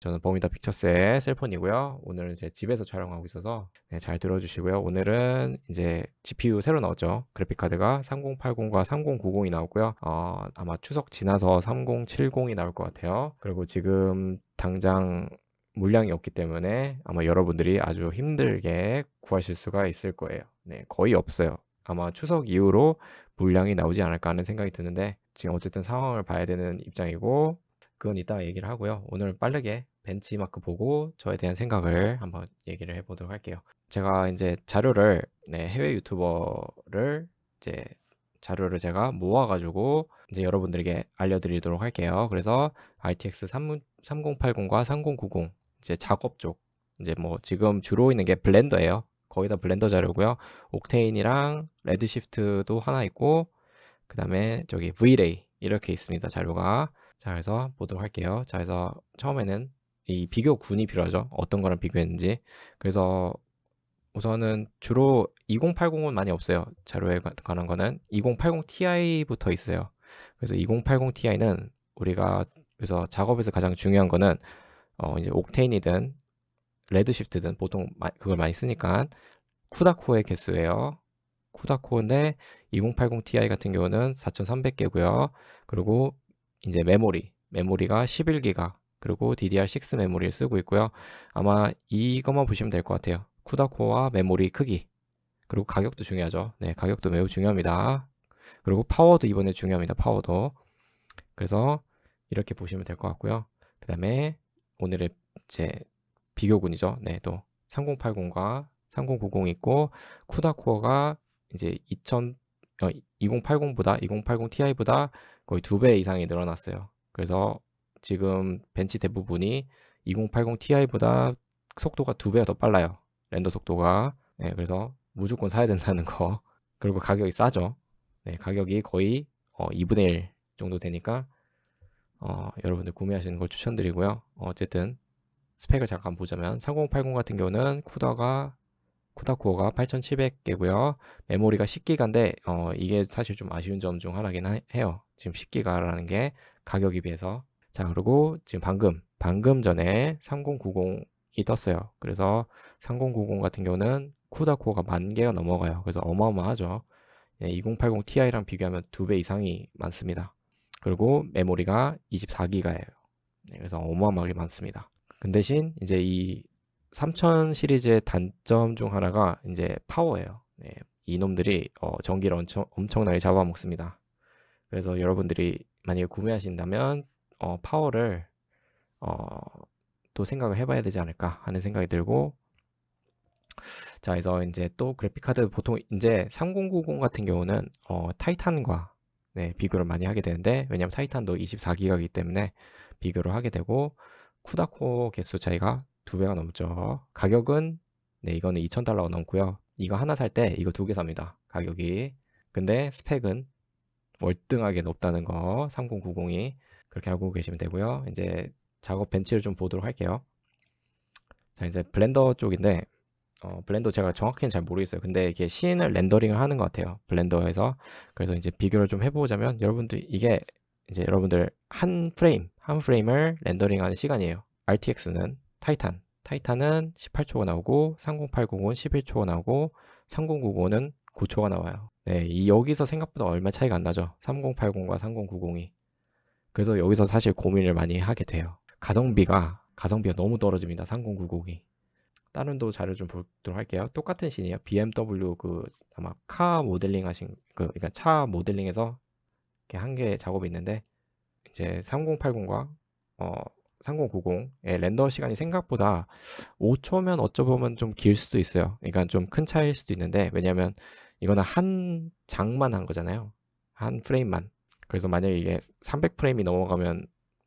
저는 범이다 픽처스의 셀폰이고요. 오늘은 제 집에서 촬영하고 있어서 네, 잘 들어주시고요. 오늘은 이제 GPU 새로 나왔죠. 그래픽카드가 3080과 3090이 나왔고요. 어, 아마 추석 지나서 3070이 나올 것 같아요. 그리고 지금 당장 물량이 없기 때문에 아마 여러분들이 아주 힘들게 구하실 수가 있을 거예요. 네, 거의 없어요. 아마 추석 이후로 물량이 나오지 않을까 하는 생각이 드는데 지금 어쨌든 상황을 봐야 되는 입장이고 그건 이따가 얘기를 하고요. 오늘 빠르게 벤치마크 보고 저에 대한 생각을 한번 얘기를 해보도록 할게요. 제가 이제 자료를 네, 해외 유튜버를 이제 자료를 제가 모아가지고 이제 여러분들에게 알려드리도록 할게요. 그래서 RTX 3, 0 8 0과3090 이제 작업 쪽 이제 뭐 지금 주로 있는 게 블렌더예요. 거의 다 블렌더 자료고요. 옥테인이랑 레드시프트도 하나 있고 그 다음에 저기 V-Ray 이렇게 있습니다. 자료가 자 그래서 보도록 할게요 자 그래서 처음에는 이 비교군이 필요하죠 어떤 거랑 비교했는지 그래서 우선은 주로 2080은 많이 없어요 자료에 관한 거는 2080 Ti부터 있어요 그래서 2080 Ti는 우리가 그래서 작업에서 가장 중요한 거는 어 이제 옥테인이든 레드시프트든 보통 그걸 많이 쓰니까 쿠다코의 개수예요 쿠다코인데 2080 Ti 같은 경우는 4300개고요 그리고 이제 메모리, 메모리가 11기가 그리고 DDR6 메모리를 쓰고 있고요. 아마 이것만 보시면 될 것 같아요. 쿠다코와 메모리 크기 그리고 가격도 중요하죠. 네, 가격도 매우 중요합니다. 그리고 파워도 이번에 중요합니다. 파워도 그래서 이렇게 보시면 될 것 같고요. 그 다음에 오늘의 제 비교군이죠. 네, 또 3080과 3090 있고 쿠다코어가 이제 2000 2080보다 어, 2080 Ti보다 거의 두 배 이상이 늘어났어요. 그래서 지금 벤치 대부분이 2080 Ti보다 속도가 두 배가 더 빨라요. 렌더 속도가. 네, 그래서 무조건 사야 된다는 거. 그리고 가격이 싸죠. 네, 가격이 거의 어, 2분의 1 정도 되니까 어, 여러분들 구매하시는 걸 추천드리고요. 어쨌든 스펙을 잠깐 보자면 3080 같은 경우는 쿠다가 쿠다코어가 8700개고요. 메모리가 10기가인데 어, 이게 사실 좀 아쉬운 점 중 하나긴 하, 해요. 지금 10기가라는 게 가격에 비해서 자 그리고 지금 방금 방금 전에 3090이 떴어요. 그래서 3090 같은 경우는 쿠다코어가 만 개가 넘어가요. 그래서 어마어마하죠. 2080 예, Ti랑 비교하면 두 배 이상이 많습니다. 그리고 메모리가 24기가예요. 그래서 어마어마하게 많습니다. 그 대신 이제 이3000 시리즈의 단점 중 하나가 이제 파워예요. 네, 이놈들이 어, 전기를 엄청, 엄청나게 잡아먹습니다. 그래서 여러분들이 만약에 구매하신다면 어, 파워를 어, 또 생각을 해봐야 되지 않을까 하는 생각이 들고 자 그래서 이제 또 그래픽카드 보통 이제 3090 같은 경우는 어, 타이탄과 네, 비교를 많이 하게 되는데 왜냐면 타이탄도 24기가이기 때문에 비교를 하게 되고 쿠다코 개수 차이가 두 배가 넘죠. 가격은 네 이거는 2,000달러가 넘고요. 이거 하나 살 때 이거 두 개 삽니다. 가격이. 근데 스펙은 월등하게 높다는 거 3090이 그렇게 알고 계시면 되고요. 이제 작업 벤치를 좀 보도록 할게요. 자 이제 블렌더 쪽인데 어, 블렌더 제가 정확히는 잘 모르겠어요. 근데 이게 씬을 렌더링을 하는 것 같아요. 블렌더에서. 그래서 이제 비교를 좀 해보자면 여러분들 이게 이제 여러분들 한 프레임, 한 프레임을 렌더링하는 시간이에요. RTX는 타이탄 타이탄은 18초가 나오고 3080은 11초가 나오고 3090은 9초가 나와요 네, 이 여기서 생각보다 얼마 차이가 안 나죠 3080과 3090이 그래서 여기서 사실 고민을 많이 하게 돼요 가성비가 가성비가 너무 떨어집니다 3090이 다른 도 자료 좀 보도록 할게요 똑같은 신이에요 BMW 그 아마 카 모델링 하신 그 그러니까 차 모델링에서 이렇게 한개 작업이 있는데 이제 3080과 어 3090의 렌더 예, 시간이 생각보다 5초면 어쩌면 보좀길 수도 있어요. 그러니까 좀 큰 차이일 수도 있는데 왜냐하면 이거는 한 장만 한 거잖아요. 한 프레임만. 그래서 만약에 이게 300프레임이 넘어가면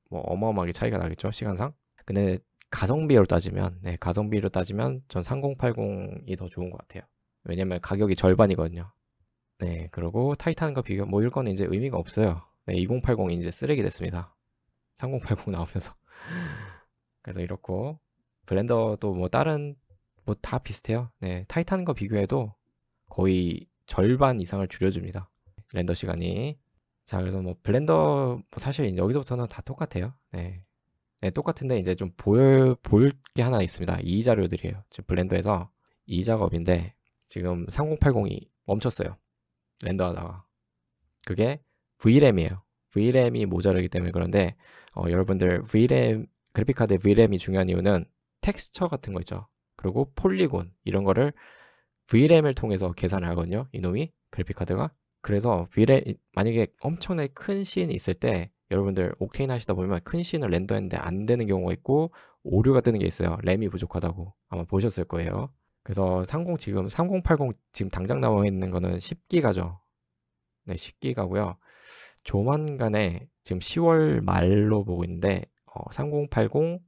뭐 어마어마하게 차이가 나겠죠 시간상. 근데 가성비로 따지면 네, 가성비로 따지면 전 3080이 더 좋은 것 같아요. 왜냐면 가격이 절반이거든요. 네, 그리고 타이탄과 비교 뭐 이런 건 이제 의미가 없어요. 네, 2080 이제 쓰레기 됐습니다. 3080 나오면서 그래서 이렇고 블렌더도 뭐 다른 뭐 다 비슷해요. 네, 타이탄과 비교해도 거의 절반 이상을 줄여줍니다. 렌더 시간이. 자, 그래서 뭐 블렌더 뭐 사실 여기서부터는 다 똑같아요. 네. 네 똑같은데 이제 좀보볼 볼게 하나 있습니다. 이 자료들이에요. 지금 블렌더에서 이 작업인데 지금 3080이 멈췄어요. 렌더하다가. 그게 VRAM이에요. VRAM이 모자르기 때문에 그런데 어, 여러분들 VRAM 그래픽카드 VRAM이 중요한 이유는 텍스처 같은 거 있죠. 그리고 폴리곤 이런 거를 VRAM을 통해서 계산을 하거든요. 이놈이 그래픽카드가 그래서 VRAM 만약에 엄청나게 큰 씬이 있을 때 여러분들 옥테인 하시다 보면 큰 씬을 렌더했는데 안 되는 경우가 있고 오류가 뜨는 게 있어요. 램이 부족하다고 아마 보셨을 거예요. 그래서 30 지금 3080 지금 당장 나와 있는 거는 10기가죠. 네, 10기가고요. 조만간에 지금 10월 말로 보고 있는데 어, 3080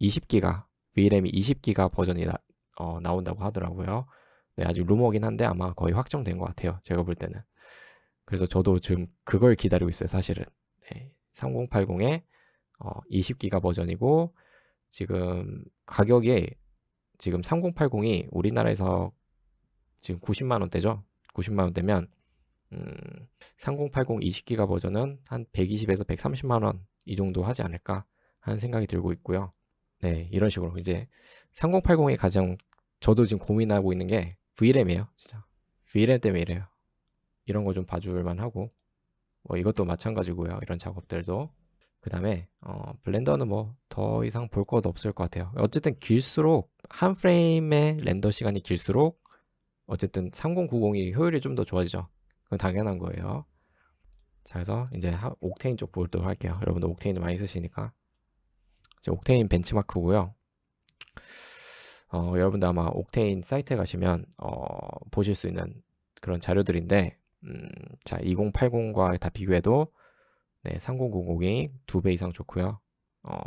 20기가 VRAM이 20기가 버전이 나, 어, 나온다고 하더라고요. 네, 아직 루머긴 한데 아마 거의 확정된 것 같아요. 제가 볼 때는. 그래서 저도 지금 그걸 기다리고 있어요. 사실은. 네, 3080에 어, 20기가 버전이고 지금 가격이 지금 3080이 우리나라에서 지금 90만 원대죠. 90만 원대면 3080 20기가 버전은 한 120에서 130만 원 이 정도 하지 않을까 하는 생각이 들고 있고요. 네, 이런 식으로 이제 3080이 가장 저도 지금 고민하고 있는 게 VRAM이에요, 진짜. VRAM 때문에 이래요. 이런 거 좀 봐줄만 하고 뭐 이것도 마찬가지고요. 이런 작업들도 그 다음에 어, 블렌더는 뭐 더 이상 볼것도 없을 것 같아요 어쨌든 길수록 한 프레임의 렌더 시간이 길수록 어쨌든 3090이 효율이 좀 더 좋아지죠 그건 당연한 거예요. 자, 그래서 이제 옥테인 쪽 보도록 할게요. 여러분들 옥테인 많이 쓰시니까. 이제 옥테인 벤치마크고요. 어, 여러분들 아마 옥테인 사이트에 가시면 어, 보실 수 있는 그런 자료들인데 음, 자 2080과 다 비교해도 네, 3090이 두 배 이상 좋고요. 어,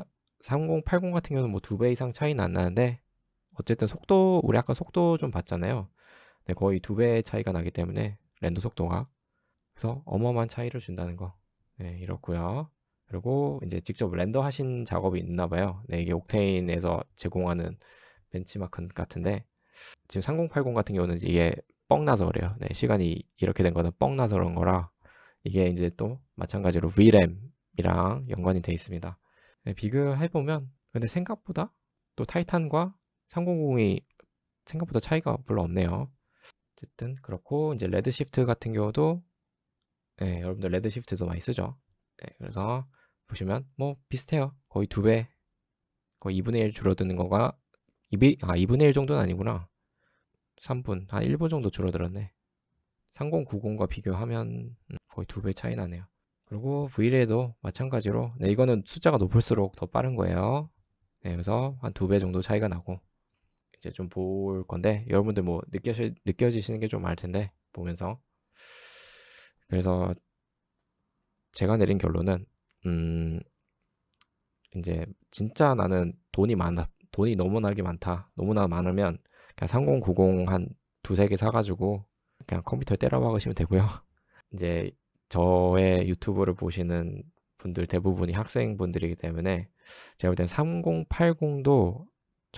사, 3080 같은 경우는 뭐 두 배 이상 차이는 안 나는데 어쨌든 속도 우리 아까 속도 좀 봤잖아요. 네, 거의 두배의 차이가 나기 때문에 랜더 속도가 그래서 어마어마한 차이를 준다는 거 네, 이렇고요 그리고 이제 직접 렌더 하신 작업이 있나 봐요 네, 이게 옥테인에서 제공하는 벤치마크 같은데 지금 3080 같은 경우는 이게 뻥 나서 그래요 네, 시간이 이렇게 된 거는 뻥 나서 그런 거라 이게 이제 또 마찬가지로 VRAM이랑 연관이 돼 있습니다 네, 비교해보면 근데 생각보다 또 타이탄과 3090이 생각보다 차이가 별로 없네요 어쨌든 그렇고 이제 레드시프트 같은 경우도 예, 여러분들 레드시프트도 많이 쓰죠. 예, 그래서 보시면 뭐 비슷해요. 거의 두 배, 거의 2분의 1 줄어드는 거가 2비, 아 2분의 1 정도는 아니구나. 3분, 한 1분 정도 줄어들었네. 3090과 비교하면 거의 두 배 차이 나네요. 그리고 V레도 마찬가지로 네, 이거는 숫자가 높을수록 더 빠른 거예요. 네, 그래서 한 두 배 정도 차이가 나고 이제 좀 볼 건데 여러분들 뭐 느껴시, 느껴지시는 게 좀 많을 텐데 보면서 그래서 제가 내린 결론은 음 이제 진짜 나는 돈이 많아 돈이 너무나게 많다 너무나 많으면 그냥 3090 한 두세 개 사가지고 그냥 컴퓨터에 때려 박으시면 되고요 이제 저의 유튜브를 보시는 분들 대부분이 학생분들이기 때문에 제가 볼 땐 3080도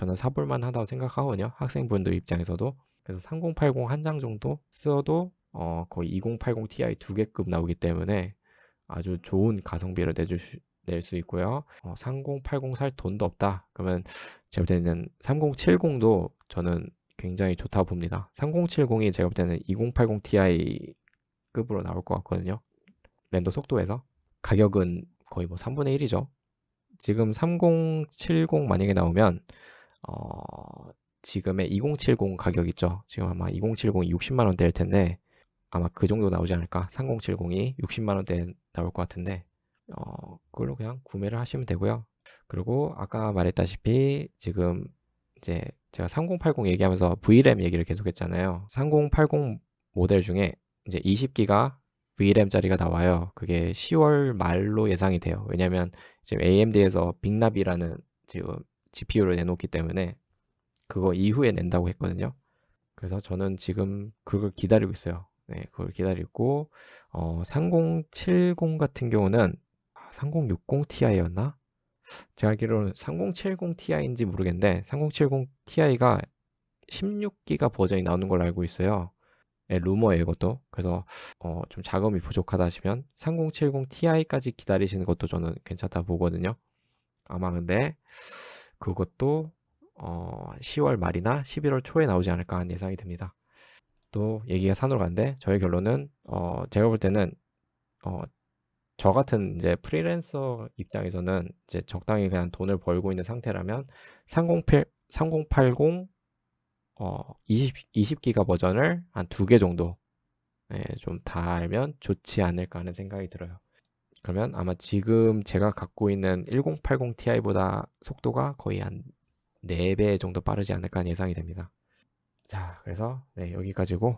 저는 사볼만 하다고 생각하거든요. 학생분들 입장에서도. 그래서 3080 한 장 정도 써도 어, 거의 2080 Ti 두 개급 나오기 때문에 아주 좋은 가성비를 내줄 수, 낼수 있고요. 어, 3080 살 돈도 없다. 그러면 제가 볼 때는 3070도 저는 굉장히 좋다 고 봅니다. 3070이 제가 볼 때는 2080 Ti 급으로 나올 것 같거든요. 랜더 속도에서 가격은 거의 뭐 3분의 1이죠. 지금 3070 만약에 나오면 어, 지금의 2070 가격 있죠. 지금 아마 2070이 60만 원대일 텐데 아마 그 정도 나오지 않을까? 3070이 60만 원대에 나올 것 같은데 어, 그걸로 그냥 구매를 하시면 되고요. 그리고 아까 말했다시피 지금 이제 제가 3080 얘기하면서 VRAM 얘기를 계속했잖아요. 3080 모델 중에 이제 20기가 VRAM짜리가 나와요. 그게 10월 말로 예상이 돼요. 왜냐면 지금 AMD에서 빅나비라는 지금 GPU를 내놓기 때문에 그거 이후에 낸다고 했거든요. 그래서 저는 지금 그걸 기다리고 있어요. 네, 그걸 기다리고 어, 3070 같은 경우는 3060 아, Ti였나? 제가 알기로는 3070 Ti인지 모르겠는데 3070 Ti가 16기가 버전이 나오는 걸로 알고 있어요. 네, 루머예요 이것도. 그래서 어, 좀자금이 부족하다 하시면 3070 Ti까지 기다리시는 것도 저는 괜찮다 보거든요. 아마 근데 그것도 어, 10월 말이나 11월 초에 나오지 않을까 하는 예상이 됩니다. 또 얘기가 산으로 간는데 저의 결론은 어, 제가 볼 때는 어, 저 같은 이제 프리랜서 입장에서는 이제 적당히 그냥 돈을 벌고 있는 상태라면 308, 3080 어, 20, 20기가 버전을 한 두 개 정도 예, 좀다 알면 좋지 않을까 하는 생각이 들어요. 그러면 아마 지금 제가 갖고 있는 1080 Ti보다 속도가 거의 한 4배 정도 빠르지 않을까 예상이 됩니다. 자, 그래서 네, 여기까지고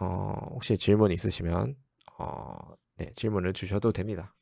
어, 혹시 질문 있으시면 어, 네, 질문을 주셔도 됩니다.